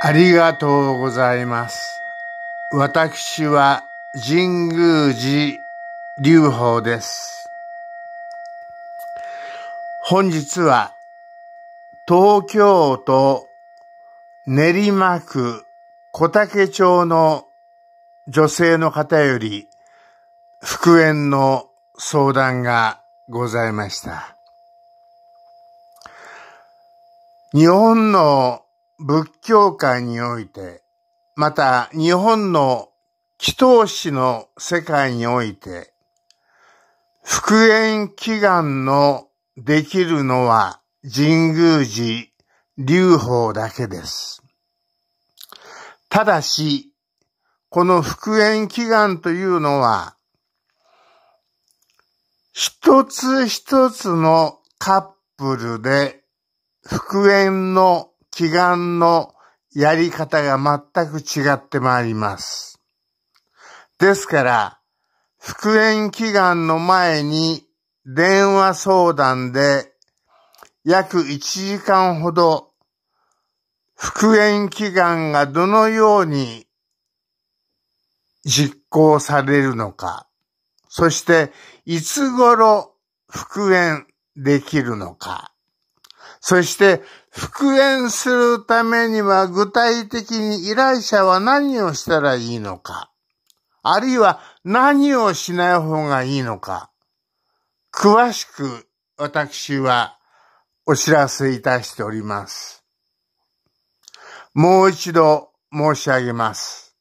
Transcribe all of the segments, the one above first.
ありがとうございます。私は神宮寺隆法です。本日は東京都練馬区小竹町の女性の方より復縁の相談がございました。日本の仏教界において、また日本の祈祷師の世界において、復元祈願のできるのは神宮寺流法だけです。ただし、この復縁祈願というのは、一つ一つのカップルで復縁の祈願のやり方が全く違ってまいります。ですから、復縁祈願の前に電話相談で約1時間ほど復縁祈願がどのように実行されるのか、そしていつ頃復縁できるのか、そして復元するためには具体的に依頼者は何をしたらいいのか、あるいは何をしない方がいいのか、詳しく私はお知らせいたしております。もう一度申し上げます。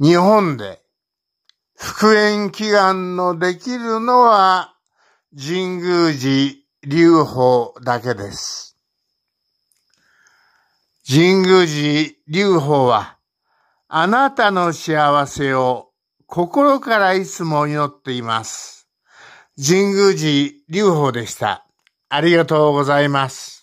日本で復元祈願のできるのは神宮寺流法だけです。神宮寺流法は、あなたの幸せを心からいつも祈っています。神宮寺流法でした。ありがとうございます。